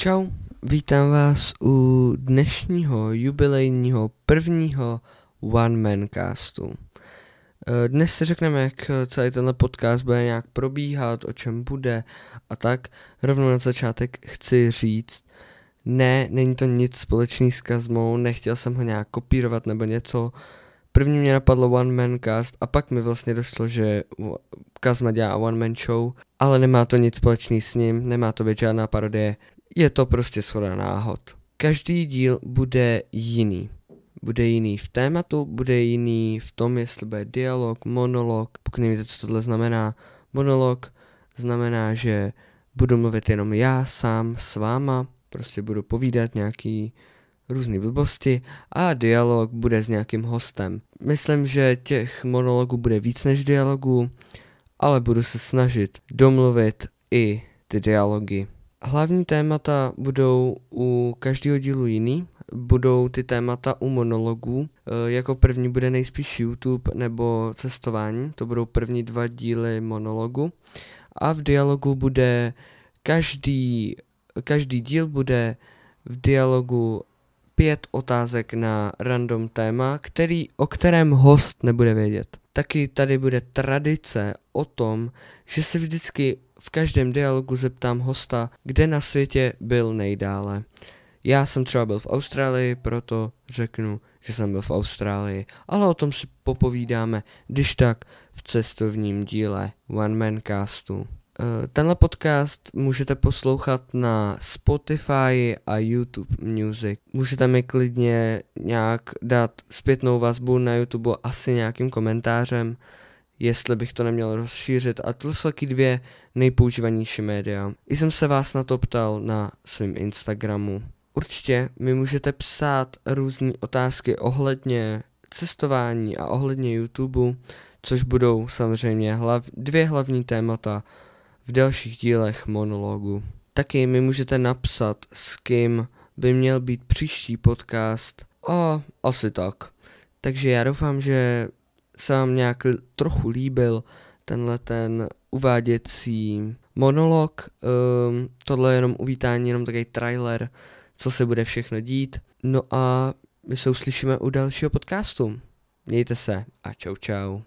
Čau, vítám vás u dnešního jubilejního prvního One Man Castu. Eh, dnes si řekneme, jak celý tenhle podcast bude nějak probíhat, o čem bude a tak. Rovnou na začátek chci říct, ne, není to nic společný s Kazmou, nechtěl jsem ho nějak kopírovat nebo něco. První mě napadlo One Man Cast a pak mi vlastně došlo, že Kazma dělá One Man Show ale nemá to nic společný s ním, nemá to být žádná parodie, je to prostě shoda náhod. Každý díl bude jiný. Bude jiný v tématu, bude jiný v tom, jestli bude dialog, monolog, pokud nevíte, co tohle znamená, monolog znamená, že budu mluvit jenom já sám s váma, prostě budu povídat nějaký různé blbosti a dialog bude s nějakým hostem. Myslím, že těch monologů bude víc než dialogů, ale budu se snažit domluvit i ty dialogy. Hlavní témata budou u každého dílu jiný, budou ty témata u monologů. E, jako první bude nejspíš YouTube nebo cestování, to budou první dva díly monologu. A v dialogu bude každý, každý díl bude v dialogu pět otázek na random téma, který, o kterém host nebude vědět. Taky tady bude tradice o tom, že se vždycky v každém dialogu zeptám hosta, kde na světě byl nejdále. Já jsem třeba byl v Austrálii, proto řeknu, že jsem byl v Austrálii, ale o tom si popovídáme, když tak v cestovním díle One Man Castu. Eh, tenhle podcast můžete poslouchat na Spotify a YouTube Music. Můžete mi klidně nějak dát zpětnou vazbu na YouTube asi nějakým komentářem, jestli bych to neměl rozšířit. A to jsou taky dvě nejpoužívanější média. I jsem se vás na to ptal na svém Instagramu. Určitě mi můžete psát různé otázky ohledně cestování a ohledně YouTube, což budou samozřejmě hlav, dvě hlavní témata – v dalších dílech monologu. Taky mi můžete napsat, s kým by měl být příští podcast a asi tak. Takže já doufám, že se vám nějak trochu líbil tenhle ten uváděcí monolog. Um, tohle je jenom uvítání, jenom takový trailer, co se bude všechno dít. No a my se uslyšíme u dalšího podcastu. Mějte se a čau čau.